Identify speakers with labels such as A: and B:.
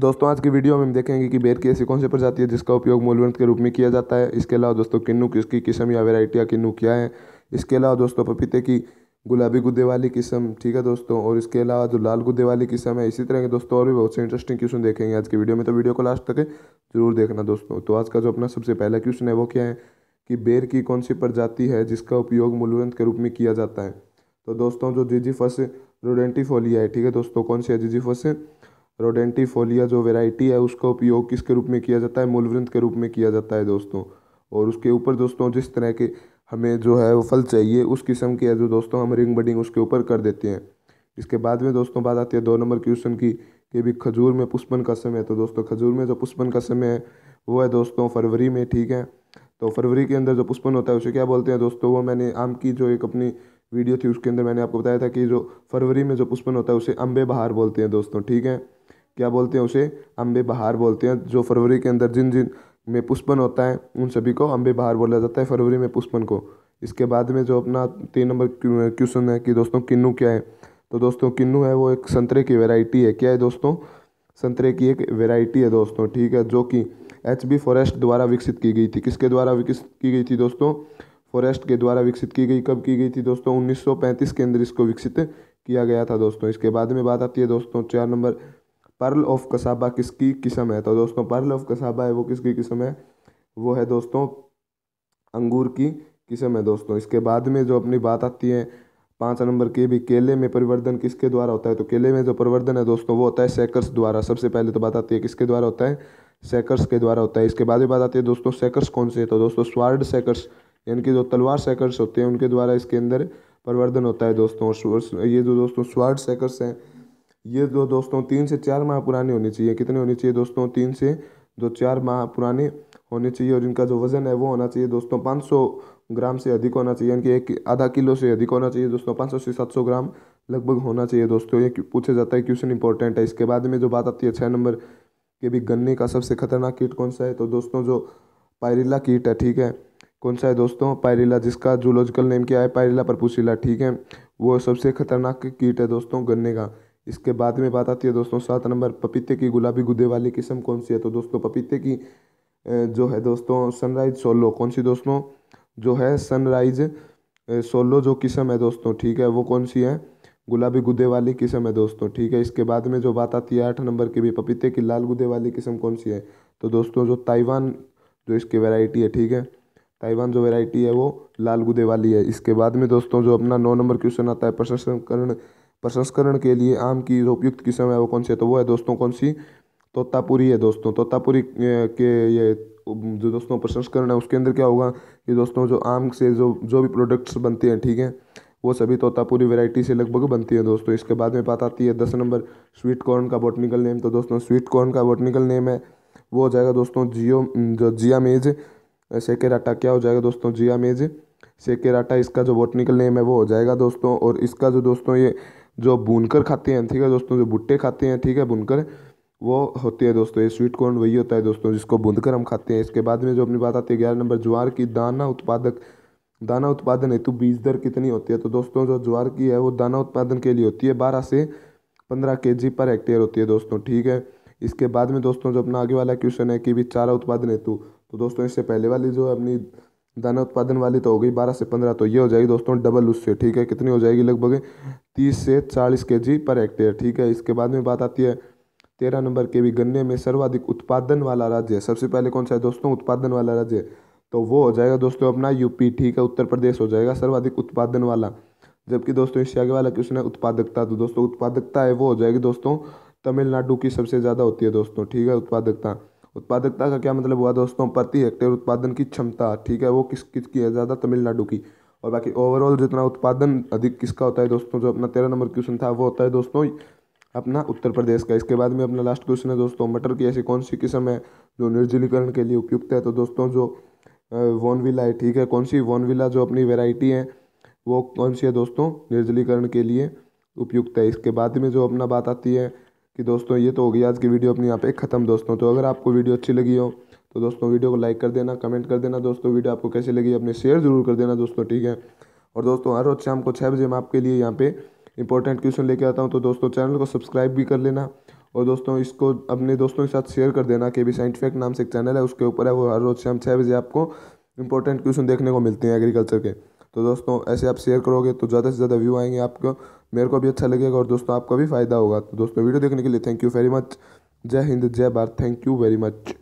A: दोस्तों आज की वीडियो में हम देखेंगे कि बेर की ऐसी कौन सी प्रजाति है जिसका उपयोग मूलवंत के रूप में किया जाता है इसके अलावा दोस्तों किन्नू किसकी किस्म या वेराइटियाँ किन्नू क्या है इसके अलावा दोस्तों पपीते की गुलाबी गुद्दे वाली किस्म ठीक है दोस्तों और इसके अलावा जो लाल गुद्दे वाली किस्म है इसी तरह के दोस्तों और भी बहुत से इंटरेस्टिंग क्वेश्चन देखेंगे आज की वीडियो में तो वीडियो को लास्ट तक जरूर देखना दोस्तों तो आज का जो अपना सबसे पहला क्वेश्चन है वो क्या है कि बेर की कौन सी प्रजाति है जिसका उपयोग मूलवंत के रूप में किया जाता है तो दोस्तों जो जीजीफस रोडेंटिफोलिया है ठीक है दोस्तों कौन सी है जीजीफस रोडेंटीफोलिया जो वेराइटी है उसका उपयोग किसके रूप में किया जाता है मूलवृंत के रूप में किया जाता है दोस्तों और उसके ऊपर दोस्तों जिस तरह के हमें जो है वो फल चाहिए उस किस्म के जो दोस्तों हम रिंग बडिंग उसके ऊपर कर देते हैं इसके बाद में दोस्तों बात आती है दो नंबर क्वेश्चन की कि भी खजूर में पुष्पन का समय है तो दोस्तों खजूर में जो पुष्पन का समय है वो है दोस्तों फरवरी में ठीक है तो फरवरी के अंदर जो पुष्पन होता है उसे क्या बोलते हैं दोस्तों वो मैंने आम की जो एक अपनी वीडियो थी उसके अंदर मैंने आपको बताया था कि जो फरवरी में जो पुष्पन होता है उसे अम्बे बहार बोलते हैं दोस्तों ठीक है क्या बोलते हैं उसे अम्बे बहार बोलते हैं जो फरवरी के अंदर जिन जिन में पुष्पन होता है उन सभी को अम्बे बहार बोला जाता है फरवरी में पुष्पन को इसके बाद में जो अपना तीन नंबर क्वेश्चन है कि दोस्तों किन्नू क्या है तो दोस्तों किन्नू है वो एक संतरे की वेराइटी है क्या है दोस्तों संतरे की एक वेराइटी है दोस्तों ठीक है जो कि एच बी फॉरेस्ट द्वारा विकसित की गई थी किसके द्वारा विकसित की गई थी दोस्तों फॉरेस्ट के द्वारा विकसित की गई कब की गई थी दोस्तों 1935 के अंदर इसको विकसित किया गया था दोस्तों इसके बाद में बात आती है दोस्तों चार नंबर पर्ल ऑफ कसाबा किसकी किस्म है तो दोस्तों पर्ल ऑफ कसाबा है वो किसकी किस्म है वो है दोस्तों अंगूर की किस्म है दोस्तों इसके बाद में जो अपनी बात आती है पाँच नंबर के भी केले में परिवर्तन किसके द्वारा होता है तो केले में जो परिवर्तन है दोस्तों वो होता है सेकर्स द्वारा सबसे पहले तो बात आती है किसके द्वारा होता है सेकर्स के द्वारा होता है इसके बाद भी बात आती है दोस्तों सेकर्स कौन से है तो दोस्तों स्वार्ड सेकर्स यानी कि जो तलवार सेकर्स होते हैं उनके द्वारा इसके अंदर परिवर्तन होता है दोस्तों ये जो दोस्तों स्वार्ड सेकर्स हैं ये जो दोस्तों तीन से चार माह पुरानी होनी चाहिए कितने होनी चाहिए दोस्तों तीन से दो चार माह पुरानी होनी चाहिए और इनका जो वज़न है वो होना चाहिए दोस्तों 500 ग्राम से अधिक होना चाहिए इनकी एक आधा किलो से अधिक होना चाहिए दोस्तों 500 से 700 ग्राम लगभग होना चाहिए दोस्तों ये पूछा जाता है क्वेश्चन इंपॉर्टेंट है इसके बाद में जो बात आती है छः नंबर के भी गन्ने का सबसे खतरनाक कीट कौन सा है तो दोस्तों जो पायरिला कीट है ठीक है कौन सा है दोस्तों पायरिला जिसका जूलॉजिकल नेम क्या है पायरिला परपुशिला ठीक है वो सबसे खतरनाक कीट है दोस्तों गन्ने का इसके बाद में बात आती है दोस्तों सात नंबर पपीते की गुलाबी गुदे वाली किस्म कौन सी है तो दोस्तों पपीते की जो है दोस्तों सनराइज सोलो कौन सी दोस्तों जो है सनराइज सोलो जो किस्म है दोस्तों ठीक है वो कौन सी है गुलाबी गुदे वाली किस्म है दोस्तों ठीक है इसके बाद में जो बात आती है आठ नंबर की भी पपीते की लाल गुदे वाली किस्म कौन सी है तो दोस्तों जो ताइवान जो इसकी वेराइटी है ठीक है ताइवान जो वेराइटी है वो लाल गुदे वाली है इसके बाद में दोस्तों जो अपना नौ नंबर क्वेश्चन आता है प्रशासनकरण प्रसंस्करण के लिए आम की उपयुक्त किस्म है वो कौन सी है तो वो है दोस्तों कौन सी तोतापुरी है दोस्तों तोतापुरी के ये जो दोस्तों प्रसंस्करण है उसके अंदर क्या होगा कि दोस्तों जो आम से जो जो भी प्रोडक्ट्स बनते हैं ठीक है वो सभी तोतापुरी वैरायटी से लगभग बनती है दोस्तों इसके बाद में बात आती है दस नंबर स्वीट कॉर्न का बॉटनिकल नेम तो दोस्तों स्वीट कॉर्न का बॉटनिकल नेम है वो हो जाएगा दोस्तों जियो जो जिया मेज सेकेराटा क्या हो जाएगा दोस्तों जिया मेज सेकेराटा इसका जो बॉटनिकल नेम है वो हो जाएगा दोस्तों और इसका जो दोस्तों ये जो बुनकर खाते हैं ठीक है दोस्तों जो भुट्टे खाते हैं ठीक है बुनकर वो होती है दोस्तों ये स्वीट कॉर्न वही होता है दोस्तों जिसको बुंद कर हम खाते हैं इसके बाद में जो अपनी बात आती है ग्यारह नंबर ज्वार की दाना उत्पादक दाना उत्पादन हेतु बीज दर कितनी होती है तो दोस्तों जो ज्वार की है वो दाना उत्पादन के लिए होती है बारह से पंद्रह के जी पर हेक्टेयर होती है दोस्तों ठीक है इसके बाद में दोस्तों जो अपना आगे वाला क्वेश्चन है कि भी चारा उत्पादन हेतु तो दोस्तों इससे पहले वाली जो अपनी दाना उत्पादन वाली तो हो गई बारह से पंद्रह तो ये हो जाएगी दोस्तों डबल उससे ठीक है कितनी हो जाएगी लगभग तीस से चालीस के जी पर हेक्टेयर ठीक है इसके बाद में बात आती है तेरह नंबर के भी गन्ने में सर्वाधिक उत्पादन वाला राज्य है सबसे पहले कौन सा है दोस्तों उत्पादन वाला राज्य तो वो हो जाएगा दोस्तों अपना यूपी ठीक है उत्तर प्रदेश हो जाएगा सर्वाधिक उत्पादन वाला जबकि दोस्तों इससे आगे वाला क्वेश्चन है उत्पादकता तो दोस्तों उत्पादकता है वो हो जाएगी दोस्तों तमिलनाडु की सबसे ज़्यादा होती है दोस्तों ठीक है उत्पादकता उत्पादकता का क्या मतलब हुआ दोस्तों प्रति हेक्टेयर उत्पादन की क्षमता ठीक है वो किस किस की है ज़्यादा तमिलनाडु की और बाकी ओवरऑल जितना उत्पादन अधिक किसका होता है दोस्तों जो अपना तेरह नंबर क्वेश्चन था वो होता है दोस्तों अपना उत्तर प्रदेश का इसके बाद में अपना लास्ट क्वेश्चन है दोस्तों मटर की ऐसी कौन सी किस्म है जो निर्जलीकरण के लिए उपयुक्त है तो दोस्तों जो वोनविला है ठीक है कौन सी वोनविला जो अपनी वेराइटी है वो कौन सी है दोस्तों निर्जलीकरण के लिए उपयुक्त है इसके बाद में जो अपना बात आती है कि दोस्तों ये तो होगी आज की वीडियो अपनी यहाँ पे ख़त्म दोस्तों तो अगर आपको वीडियो अच्छी लगी हो तो दोस्तों वीडियो को लाइक कर देना कमेंट कर देना दोस्तों वीडियो आपको कैसी लगी अपने शेयर ज़रूर कर देना दोस्तों ठीक है और दोस्तों हर रोज़ शाम को छः बजे मैं आपके लिए यहाँ पे इंपॉर्टेंट क्वेश्चन लेके आता हूँ तो दोस्तों चैनल को सब्सक्राइब भी कर लेना और दोस्तों इसको अपने दोस्तों के साथ शेयर कर देना के भी साइंटिफिक नाम से एक चैनल है उसके ऊपर है वो हर रोज़ शाम छः बजे आपको इंपॉर्टेंट क्वेश्चन देखने को मिलते हैं एग्रीकल्चर के तो दोस्तों ऐसे आप शेयर करोगे तो ज़्यादा से ज़्यादा व्यू आएंगे आपको मेरे को भी अच्छा लगेगा और दोस्तों आपका भी फ़ायदा होगा तो दोस्तों वीडियो देखने के लिए थैंक यू वेरी मच जय हिंद जय Bharat thank you very much